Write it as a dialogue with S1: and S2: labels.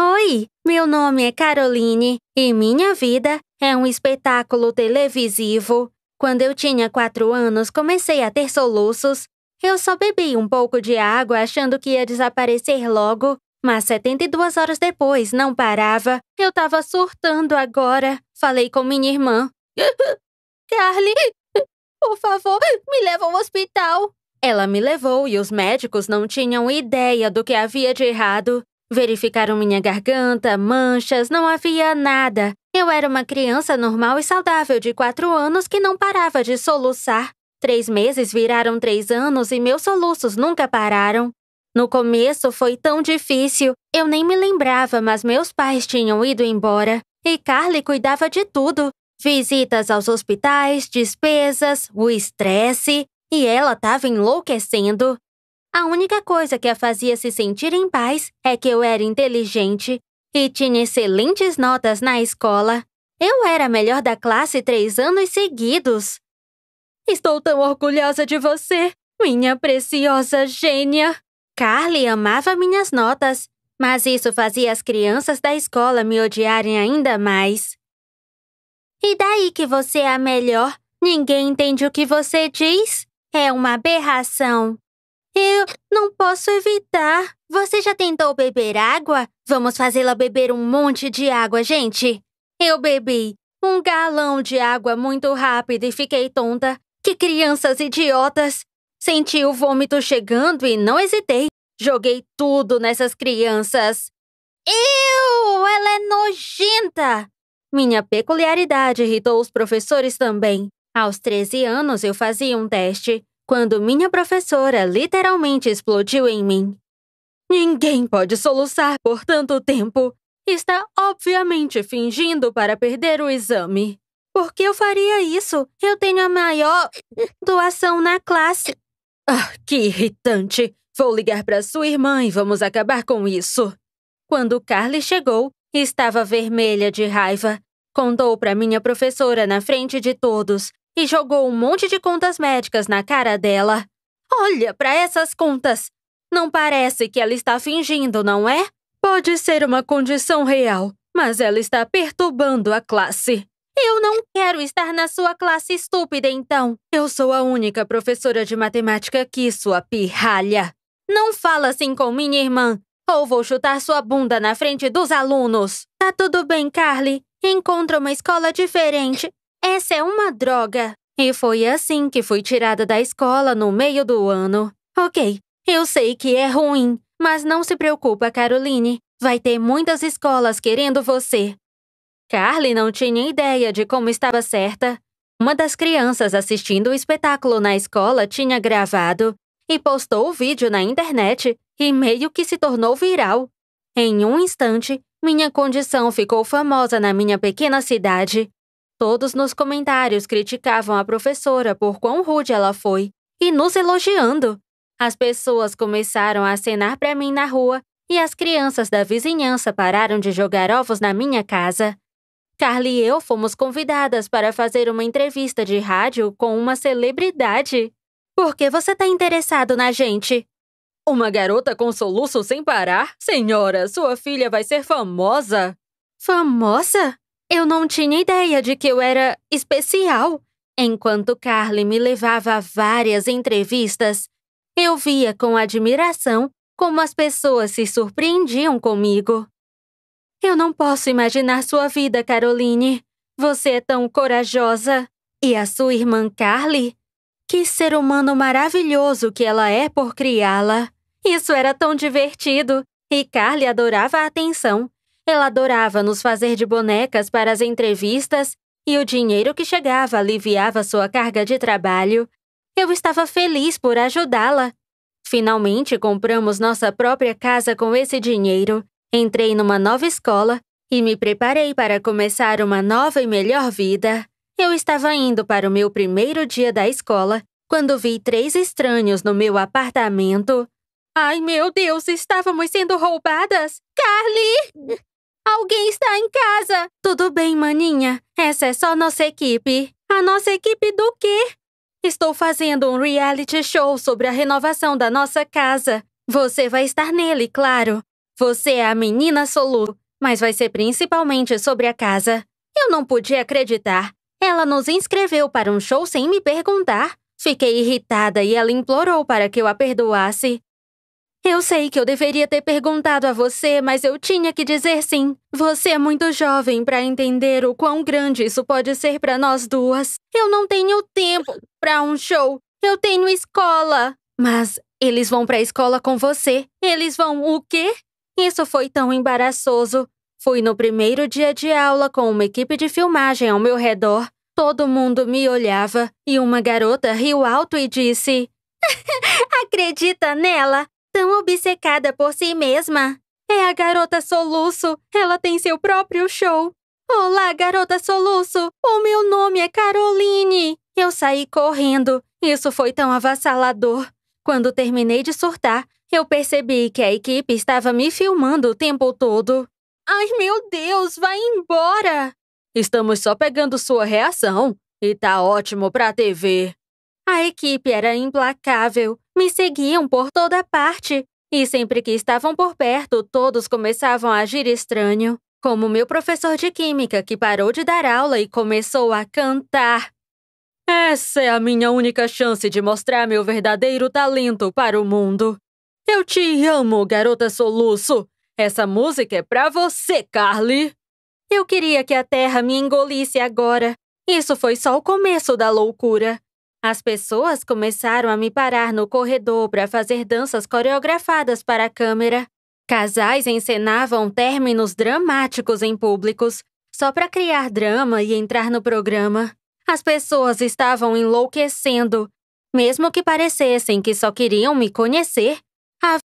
S1: Oi, meu nome é Caroline e minha vida é um espetáculo televisivo. Quando eu tinha quatro anos, comecei a ter soluços. Eu só bebi um pouco de água achando que ia desaparecer logo, mas 72 horas depois não parava. Eu tava surtando agora. Falei com minha irmã. Carly, por favor, me leva ao hospital. Ela me levou e os médicos não tinham ideia do que havia de errado. Verificaram minha garganta, manchas, não havia nada. Eu era uma criança normal e saudável de quatro anos que não parava de soluçar. Três meses viraram três anos e meus soluços nunca pararam. No começo foi tão difícil, eu nem me lembrava, mas meus pais tinham ido embora e Carly cuidava de tudo: visitas aos hospitais, despesas, o estresse, e ela estava enlouquecendo. A única coisa que a fazia se sentir em paz é que eu era inteligente e tinha excelentes notas na escola. Eu era a melhor da classe três anos seguidos. Estou tão orgulhosa de você, minha preciosa gênia! Carly amava minhas notas, mas isso fazia as crianças da escola me odiarem ainda mais. E daí que você é a melhor? Ninguém entende o que você diz? É uma aberração. Eu não posso evitar. Você já tentou beber água? Vamos fazê-la beber um monte de água, gente. Eu bebi um galão de água muito rápido e fiquei tonta. Que crianças idiotas! Senti o vômito chegando e não hesitei. Joguei tudo nessas crianças. Eu! Ela é nojenta! Minha peculiaridade irritou os professores também. Aos 13 anos, eu fazia um teste quando minha professora literalmente explodiu em mim. Ninguém pode soluçar por tanto tempo. Está obviamente fingindo para perder o exame. Por que eu faria isso? Eu tenho a maior doação na classe. Ah, que irritante! Vou ligar para sua irmã e vamos acabar com isso. Quando Carly chegou, estava vermelha de raiva. Contou para minha professora na frente de todos e jogou um monte de contas médicas na cara dela. Olha para essas contas! Não parece que ela está fingindo, não é? Pode ser uma condição real, mas ela está perturbando a classe. Eu não quero estar na sua classe estúpida, então. Eu sou a única professora de matemática aqui, sua pirralha. Não fala assim com minha irmã, ou vou chutar sua bunda na frente dos alunos. Tá tudo bem, Carly. Encontra uma escola diferente essa é uma droga! E foi assim que fui tirada da escola no meio do ano. Ok, eu sei que é ruim, mas não se preocupa, Caroline. Vai ter muitas escolas querendo você. Carly não tinha ideia de como estava certa. Uma das crianças assistindo o espetáculo na escola tinha gravado e postou o vídeo na internet e meio que se tornou viral. Em um instante, minha condição ficou famosa na minha pequena cidade Todos nos comentários criticavam a professora por quão rude ela foi e nos elogiando. As pessoas começaram a acenar para mim na rua e as crianças da vizinhança pararam de jogar ovos na minha casa. Carly e eu fomos convidadas para fazer uma entrevista de rádio com uma celebridade. Por que você está interessado na gente? Uma garota com soluço sem parar? Senhora, sua filha vai ser famosa! Famosa? Eu não tinha ideia de que eu era especial. Enquanto Carly me levava a várias entrevistas, eu via com admiração como as pessoas se surpreendiam comigo. Eu não posso imaginar sua vida, Caroline. Você é tão corajosa. E a sua irmã Carly? Que ser humano maravilhoso que ela é por criá-la. Isso era tão divertido. E Carly adorava a atenção. Ela adorava nos fazer de bonecas para as entrevistas e o dinheiro que chegava aliviava sua carga de trabalho. Eu estava feliz por ajudá-la. Finalmente compramos nossa própria casa com esse dinheiro, entrei numa nova escola e me preparei para começar uma nova e melhor vida. Eu estava indo para o meu primeiro dia da escola quando vi três estranhos no meu apartamento. Ai, meu Deus, estávamos sendo roubadas! Carly! Alguém está em casa! Tudo bem, maninha. Essa é só nossa equipe. A nossa equipe do quê? Estou fazendo um reality show sobre a renovação da nossa casa. Você vai estar nele, claro. Você é a menina Solu, mas vai ser principalmente sobre a casa. Eu não podia acreditar. Ela nos inscreveu para um show sem me perguntar. Fiquei irritada e ela implorou para que eu a perdoasse. Eu sei que eu deveria ter perguntado a você, mas eu tinha que dizer sim. Você é muito jovem para entender o quão grande isso pode ser para nós duas. Eu não tenho tempo para um show. Eu tenho escola. Mas eles vão para a escola com você. Eles vão o quê? Isso foi tão embaraçoso. Fui no primeiro dia de aula com uma equipe de filmagem ao meu redor. Todo mundo me olhava e uma garota riu alto e disse: Acredita nela? tão obcecada por si mesma. É a garota soluço, ela tem seu próprio show. Olá, garota soluço, o meu nome é Caroline. Eu saí correndo, isso foi tão avassalador. Quando terminei de surtar, eu percebi que a equipe estava me filmando o tempo todo. Ai, meu Deus, vai embora! Estamos só pegando sua reação e tá ótimo pra TV. A equipe era implacável. Me seguiam por toda parte, e sempre que estavam por perto, todos começavam a agir estranho, como meu professor de química que parou de dar aula e começou a cantar. Essa é a minha única chance de mostrar meu verdadeiro talento para o mundo. Eu te amo, garota soluço. Essa música é pra você, Carly. Eu queria que a terra me engolisse agora. Isso foi só o começo da loucura. As pessoas começaram a me parar no corredor para fazer danças coreografadas para a câmera. Casais encenavam términos dramáticos em públicos, só para criar drama e entrar no programa. As pessoas estavam enlouquecendo. Mesmo que parecessem que só queriam me conhecer,